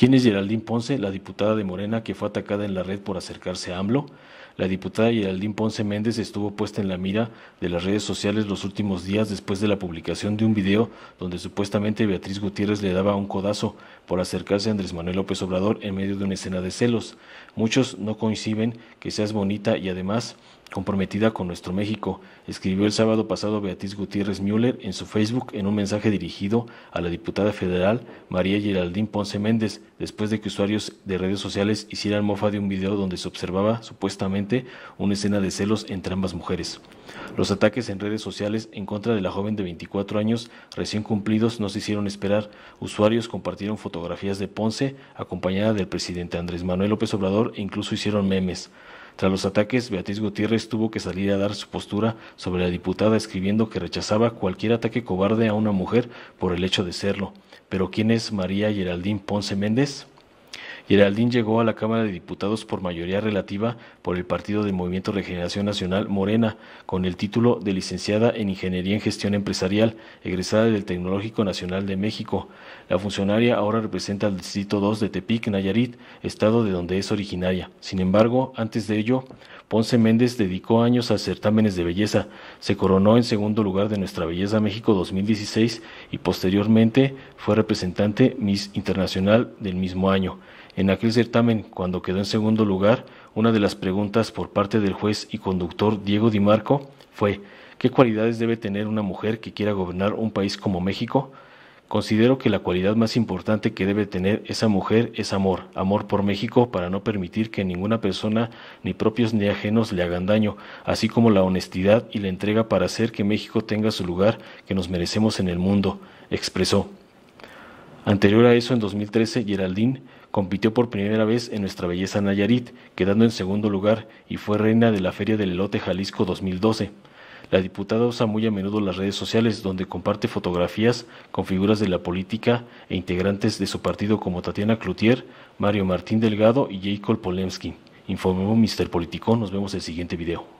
¿Quién es Geraldine Ponce, la diputada de Morena que fue atacada en la red por acercarse a AMLO? La diputada Geraldine Ponce Méndez estuvo puesta en la mira de las redes sociales los últimos días después de la publicación de un video donde supuestamente Beatriz Gutiérrez le daba un codazo por acercarse a Andrés Manuel López Obrador en medio de una escena de celos. Muchos no coinciden que seas bonita y además comprometida con nuestro México, escribió el sábado pasado Beatriz Gutiérrez Müller en su Facebook en un mensaje dirigido a la diputada federal María Geraldine Ponce Méndez, después de que usuarios de redes sociales hicieran mofa de un video donde se observaba supuestamente una escena de celos entre ambas mujeres. Los ataques en redes sociales en contra de la joven de 24 años recién cumplidos no se hicieron esperar. Usuarios compartieron fotografías de Ponce acompañada del presidente Andrés Manuel López Obrador e incluso hicieron memes. Tras los ataques, Beatriz Gutiérrez tuvo que salir a dar su postura sobre la diputada escribiendo que rechazaba cualquier ataque cobarde a una mujer por el hecho de serlo. Pero ¿quién es María Geraldine Ponce Méndez? Geraldine llegó a la Cámara de Diputados por mayoría relativa por el Partido de Movimiento Regeneración Nacional Morena, con el título de licenciada en Ingeniería en Gestión Empresarial, egresada del Tecnológico Nacional de México. La funcionaria ahora representa al Distrito 2 de Tepic, Nayarit, estado de donde es originaria. Sin embargo, antes de ello, Ponce Méndez dedicó años a certámenes de belleza. Se coronó en segundo lugar de Nuestra Belleza México 2016 y posteriormente fue representante Miss Internacional del mismo año. En aquel certamen, cuando quedó en segundo lugar, una de las preguntas por parte del juez y conductor Diego Di Marco fue, ¿qué cualidades debe tener una mujer que quiera gobernar un país como México? Considero que la cualidad más importante que debe tener esa mujer es amor, amor por México para no permitir que ninguna persona, ni propios ni ajenos, le hagan daño, así como la honestidad y la entrega para hacer que México tenga su lugar que nos merecemos en el mundo, expresó. Anterior a eso, en 2013, Geraldine Compitió por primera vez en Nuestra Belleza Nayarit, quedando en segundo lugar y fue reina de la Feria del Elote Jalisco 2012. La diputada usa muy a menudo las redes sociales donde comparte fotografías con figuras de la política e integrantes de su partido como Tatiana Cloutier, Mario Martín Delgado y Jacob Polemski. Informó Mr. politico nos vemos en el siguiente video.